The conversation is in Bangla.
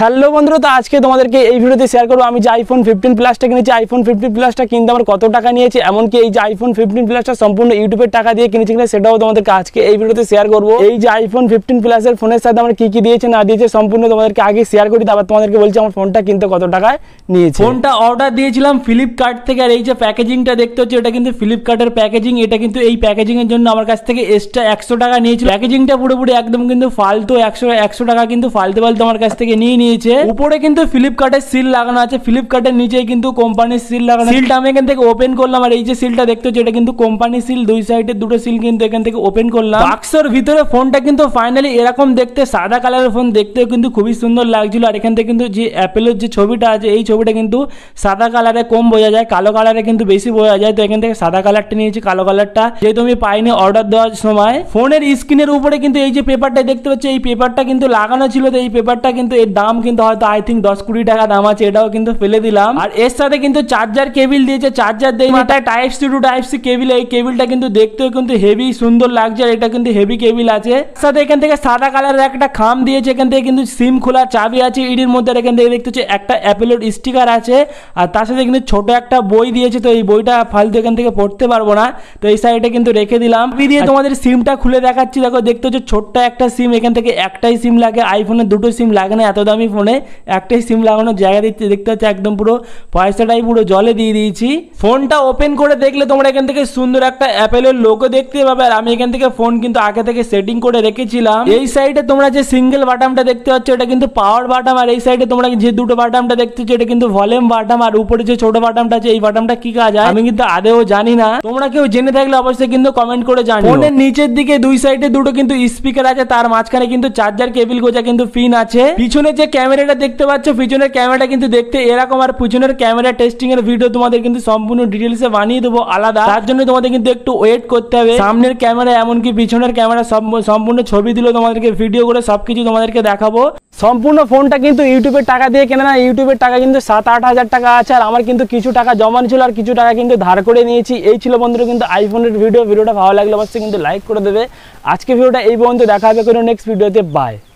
হ্যালো বন্ধুরা তো আজকে তোমাদেরকে এই ভিডিওতে শেয়ার করবো আমি যে আইফোন ফিফটিন প্লাসটা কিনেছি আইফোন ফিফটিন প্লাসটা কিনতে আমার কত টাকা নিয়েছে এমনকি এই যে আইফোন ফিফটিন প্লাসটা সম্পূর্ণ ইউটিউবের টাকা দিয়ে কিনেছি কিনা সেটাও তোমাদেরকে আজকে এই ভিডিওতে শেয়ার করবো এই যে আইফোন ফিফটিন প্লাসের ফোনের সাথে আমার কি কি দিয়েছে না দিয়েছে সম্পূর্ণ তোমাদেরকে আগে শেয়ার করি তারপর তোমাদেরকে বলছি আমার ফোনটা কিনতে কত টাকায় নিয়েছে ফোনটা অর্ডার দিয়েছিলাম ফ্লিপকার্ট থেকে আর এই যে প্যাকেজিংটা দেখতে হচ্ছে এটা কিন্তু ফ্লিপকার্টের প্যাকেজিং এটা কিন্তু এই প্যাকেজিংয়ের জন্য আমার কাছ থেকে এক্সট্রা একশো টাকা নিয়েছিল প্যাকেজিংটা পুরোপুরি একদম কিন্তু ফালতু একশো একশো টাকা কিন্তু ফালতু ফালতু আমার কাছ থেকে নিয়ে নিয়েছে উপরে কিন্তু ফ্লিপকার্টের সিল লাগানো আছে ফ্লিপকার্টের নিচে কিন্তু কোম্পানির সিল লাগানো সিলটা আমি এখান থেকে ওপেন করলাম আর এই যে সিলটা দেখতে হচ্ছে এটা কিন্তু কোম্পানি সিল দুই সাইডে দুটো সিল কিন্তু এখান থেকে ওপেন করলাম বাক্সর ভিতরে ফোনটা কিন্তু ফাইনালি এরকম দেখতে সাদা কালারের ফোন দেখতেও কিন্তু খুবই সুন্দর লাগছিল আর এখান থেকে কিন্তু যে অ্যাপেলের যে ছবিটা আছে এই ছবিটা কিন্তু সাদা কালারে কম বোঝা যায় কালো কালারে কিন্তু বেশি বোঝা যায় তো এখান থেকে সাদা কালারটা নিয়েছি কালো কালারটা যেহেতু আমি পাইনি অর্ডার দেওয়ার সময় ফোনের স্ক্রিনের উপরে কিন্তু এই যে পেপারটা দেখতে পাচ্ছি এই পেপারটা কিন্তু লাগানো ছিল তো এই পেপারটা কিন্তু এর দাম দাম কিন্তু হয়তো আই থিঙ্ক দশ কুড়ি টাকা দাম আছে এটাও কিন্তু ফেলে দিলাম আর এর সাথে কিন্তু চার্জার কেবিল দিয়েছে চার্জার দিয়ে মাথায় type C to type C cable এই কেবিলটা কিন্তু দেখতেও কিন্তু হেভি সুন্দর লাগছে এটা কিন্তু হেভি কেবিল আছে সাথে এখান থেকে সাদা কালারের একটা খাম দিয়েছে এখান থেকে কিন্তু সিম খোলা চাবি আছে ইডির মধ্যে এখান থেকে দেখতে হচ্ছে একটা অ্যাপেলোর স্টিকার আছে আর তার সাথে কিন্তু ছোট একটা বই দিয়েছে তো এই বইটা ফালতু এখান থেকে পড়তে পারবো না তো এই সাইডে কিন্তু রেখে দিলাম দিয়ে তোমাদের সিমটা খুলে দেখাচ্ছি দেখো দেখতে হচ্ছে ছোট্ট একটা সিম এখান থেকে একটাই সিম লাগে আইফোনের দুটো সিম লাগে না এত দামি আমি ফোনে একটাই সিম লাগানোর জায়গা দিচ্ছি দেখতে হচ্ছে একদম পুরো পয়সাটাই পুরো জলে দিয়ে দিয়েছি ফোনটা ওপেন করে দেখলে তোমরা এখান থেকে সুন্দর একটা অ্যাপেলের লোকও দেখতে পাবে আর আমি এখান থেকে ফোন কিন্তু আগে থেকে সেটিং করে রেখেছিলাম এই সাইডে তোমরা যে সিঙ্গেল বাটামটা দেখতে পাচ্ছ এটা কিন্তু পাওয়ার বাটাম আর এই সাইডে তোমরা যে দুটো বাটামটা দেখতে এটা কিন্তু ভলিউম বাটাম আর উপরে যে ছোট বাটামটা আছে এই বাটামটা কি কাজ আমি কিন্তু আদেও জানি না তোমরা কেউ জেনে থাকলে অবশ্যই কিন্তু কমেন্ট করে জানো ফোনের নিচের দিকে দুই সাইডে দুটো কিন্তু স্পিকার আছে তার মাঝখানে কিন্তু চার্জার কেবিল গোজা কিন্তু ফিন আছে পিছনে যে ক্যামেরাটা দেখতে পাচ্ছ পিছনের ক্যামেরাটা কিন্তু দেখতে এরকম আর পিছনের ক্যামেরা টেস্টিং এর ভিডিও তোমাদের কিন্তু সম্পূর্ণ ডিটেলসে বানিয়ে দেবো আলাদা তার জন্য তোমাদের কিন্তু একটু ওয়েট করতে হবে সামনের ক্যামেরা এমনকি পিছনের ক্যামেরা সম্পূর্ণ ছবি দিল তোমাদেরকে ভিডিও করে সবকিছু তোমাদেরকে দেখাবো সম্পূর্ণ ফোনটা কিন্তু ইউটিউবের টাকা দিয়ে কেনা না ইউটিউবের টাকা কিন্তু সাত আট হাজার টাকা আছে আর আমার কিন্তু কিছু টাকা জমানো ছিল আর কিছু টাকা কিন্তু ধার করে নিয়েছি এই ছিল বন্ধুরা কিন্তু আইফোনের ভিডিও ভিডিওটা ভালো লাগলে অবশ্যই কিন্তু লাইক করে দেবে আজকে ভিডিওটা এই পর্যন্ত দেখা হবে কোনো নেক্সট ভিডিওতে বাই